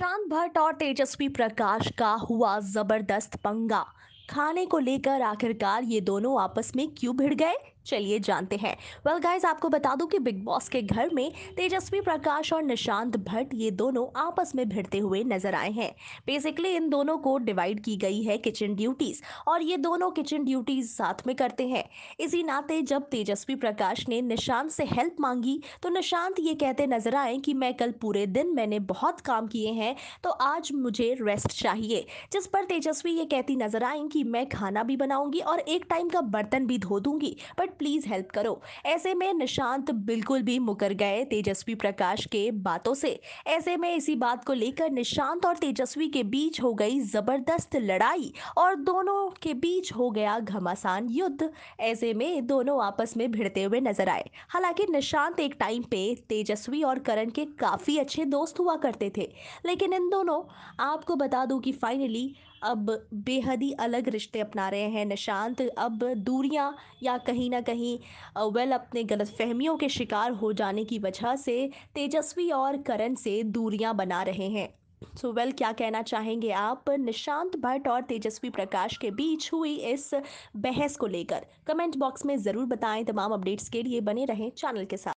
चांद भट्ट और तेजस्वी प्रकाश का हुआ जबरदस्त पंगा खाने को लेकर आखिरकार ये दोनों आपस में क्यों भिड़ गए चलिए जानते हैं वेल well गाइज आपको बता दूं कि बिग बॉस के घर में तेजस्वी प्रकाश और निशांत भट्ट ये दोनों आपस में भिड़ते हुए नजर आए हैं बेसिकली इन दोनों को डिवाइड की गई है किचन ड्यूटीज और ये दोनों किचन ड्यूटीज साथ में करते हैं इसी नाते जब तेजस्वी प्रकाश ने निशांत से हेल्प मांगी तो निशांत ये कहते नजर आए कि मैं कल पूरे दिन मैंने बहुत काम किए हैं तो आज मुझे रेस्ट चाहिए जिस पर तेजस्वी ये कहती नजर आई कि कि मैं खाना भी बनाऊंगी और एक टाइम का बर्तन भी धो दूंगी बट प्लीज़ हेल्प करो ऐसे में निशांत बिल्कुल भी मुकर गए तेजस्वी प्रकाश के बातों से ऐसे में इसी बात को लेकर निशांत और तेजस्वी के बीच हो गई ज़बरदस्त लड़ाई और दोनों के बीच हो गया घमासान युद्ध ऐसे में दोनों आपस में भिड़ते हुए नजर आए हालांकि निशांत एक टाइम पे तेजस्वी और करण के काफ़ी अच्छे दोस्त हुआ करते थे लेकिन इन दोनों आपको बता दूं कि फाइनली अब बेहद ही अलग अलग रिश्ते अपना रहे हैं निशांत अब दूरियां या कहीं ना कहीं वेल अपने गलत फहमियों के शिकार हो जाने की वजह से तेजस्वी और करण से दूरियां बना रहे हैं सो so, वेल well, क्या कहना चाहेंगे आप निशांत भट्ट और तेजस्वी प्रकाश के बीच हुई इस बहस को लेकर कमेंट बॉक्स में ज़रूर बताएं तमाम अपडेट्स के लिए बने रहें चैनल के साथ